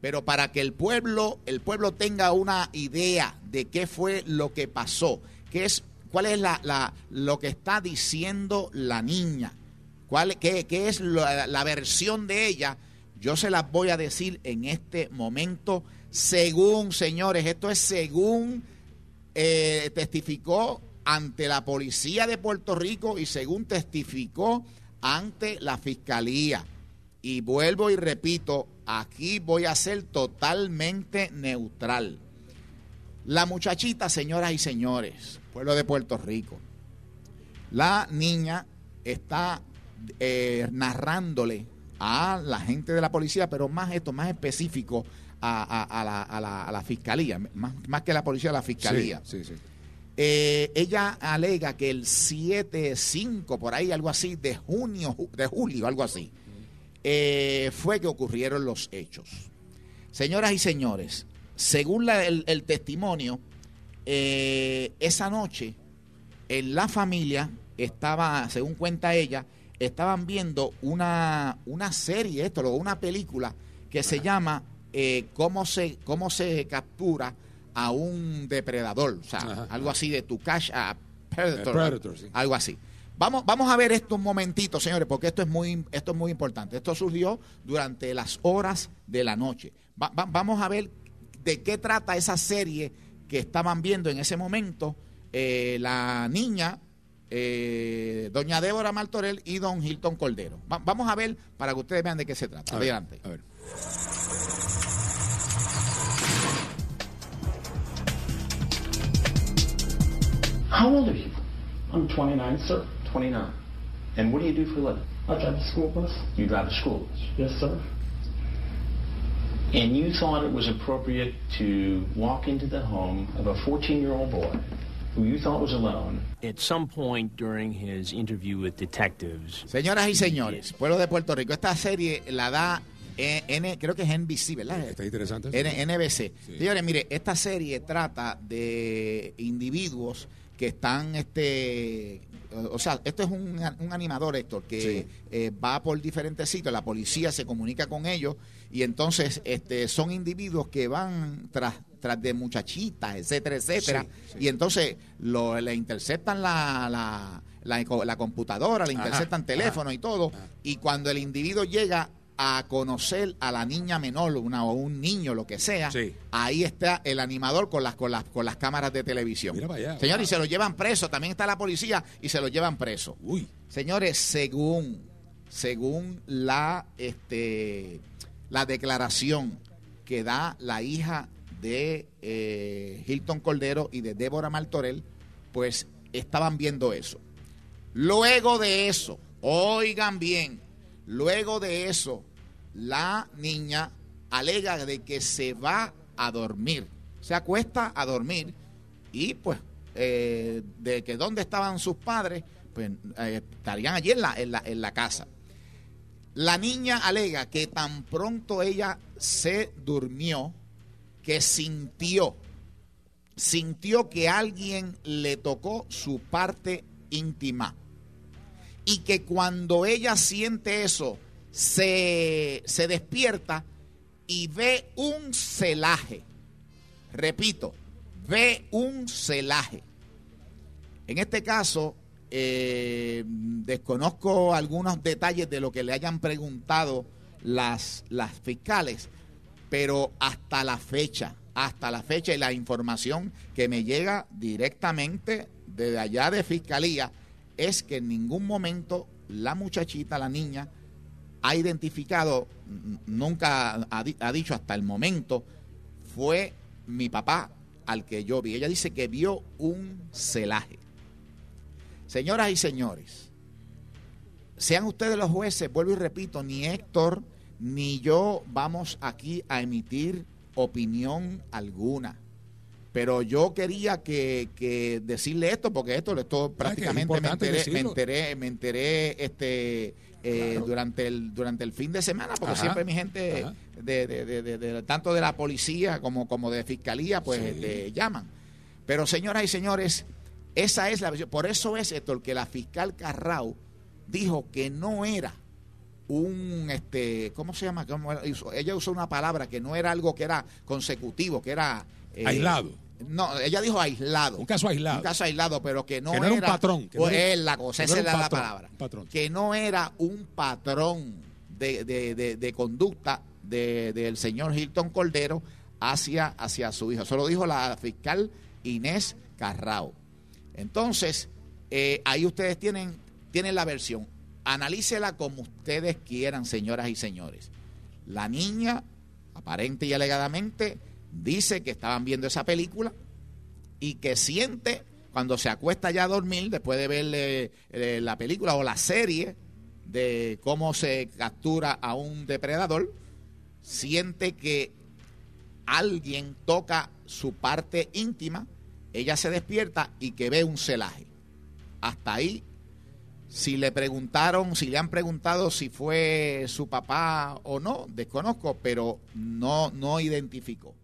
Pero para que el pueblo, el pueblo tenga una idea de qué fue lo que pasó, qué es, cuál es lo que está diciendo la niña, cuál, qué, es la, versión de ella, yo se las voy a decir en este momento, según, señores, esto es según eh, testificó ante la policía de Puerto Rico y según testificó ante la fiscalía. Y vuelvo y repito, Aquí voy a ser totalmente neutral. La muchachita, señoras y señores, pueblo de Puerto Rico, la niña está eh, narrándole a la gente de la policía, pero más esto, más específico a, la, fiscalía, más, que la policía, la fiscalía. Eh, ella alega que el 7, 5, por ahí, algo así, de junio, de julio, algo así, eh, fue que ocurrieron los hechos. Señoras y señores, según el, testimonio, eh, esa noche en la familia estaba, según cuenta ella, estaban viendo una, una serie, esto, una película que se llama eh, cómo, se, cómo se captura a un depredador, o sea, algo así de tu cash a ah, predator, algo así. Vamos, a ver esto un momentito, señores, porque esto es muy, esto es muy importante. Esto surgió durante las horas de la noche. vamos a ver de qué trata esa serie que estaban viendo en ese momento eh, la niña, eh, doña Débora Martorell y don Hilton Cordero. vamos a ver para que ustedes vean de qué se trata. Adelante. a ver. How old are 29, 29. And what do you do for a living? I drive a school bus. You drive a school bus? Yes, sir. And you thought it was appropriate to walk into the home of a 14-year-old boy who you thought was alone. At some point during his interview with detectives. Señoras y señores, pueblo de Puerto Rico, esta serie la da eh, N, creo que es NBC, ¿verdad? Está interesante. N, NBC. Sí. Señores, mire, esta serie trata de individuos que están, este, o sea, esto es un, animador, Héctor, que eh, va por diferentes sitios, la policía se comunica con ellos y entonces este, son individuos que van tras, tras de muchachitas, etcétera, etcétera, y entonces le interceptan la, la la, computadora, le interceptan teléfono y todo. Y cuando el individuo llega a conocer a la niña menor una, o un niño, lo que sea, ahí está el animador con las, con con las cámaras de televisión. Mira Señores, y se lo llevan preso, también está la policía y se lo llevan preso. Señores, según, según la, este, la declaración que da la hija de eh, Hilton Cordero y de Débora Martorell, pues estaban viendo eso. Luego de eso, oigan bien, luego de eso, la niña alega de que se va a dormir, se acuesta a dormir y pues eh, de que dónde estaban sus padres, pues eh, estarían allí en la, en la casa. La niña alega que tan pronto ella se durmió, que sintió, sintió que alguien le tocó su parte íntima. Y que cuando ella siente eso, se, despierta y ve un celaje. Repito, ve un celaje. En este caso, eh, desconozco algunos detalles de lo que le hayan preguntado las, las fiscales, pero hasta la fecha, hasta la fecha y la información que me llega directamente desde allá de fiscalía es que en ningún momento la muchachita, la niña, ha identificado, nunca ha, dicho hasta el momento, fue mi papá al que yo vi. Ella dice que vio un celaje. Señoras y señores, sean ustedes los jueces, vuelvo y repito, ni Héctor ni yo vamos aquí a emitir opinión alguna. Pero yo quería que, decirle esto, porque esto, esto ah, prácticamente me enteré, me enteré, me enteré, este eh, durante, el, durante el fin de semana, porque siempre mi gente, tanto de la policía como, como de fiscalía, pues le este, llaman. Pero señoras y señores, esa es la Por eso es esto, el que la fiscal Carrao dijo que no era un este cómo se llama ella usó una palabra que no era algo que era consecutivo que era eh, aislado no, ella dijo aislado. Un caso aislado. Un caso aislado, pero que no, no era, un patrón. Que es pues, la cosa, esa la palabra. Que no era un patrón de, conducta del señor Hilton Cordero hacia, hacia su hija. Eso lo dijo la fiscal Inés Carrao. Entonces, eh, ahí ustedes tienen, tienen la versión. Analícela como ustedes quieran, señoras y señores. La niña, aparente y alegadamente, dice que estaban viendo esa película y que siente cuando se acuesta ya a dormir, después de ver eh, la película o la serie de cómo se captura a un depredador, siente que alguien toca su parte íntima, ella se despierta y que ve un celaje. Hasta ahí, si le preguntaron, si le han preguntado si fue su papá o no, desconozco, pero no, no identificó.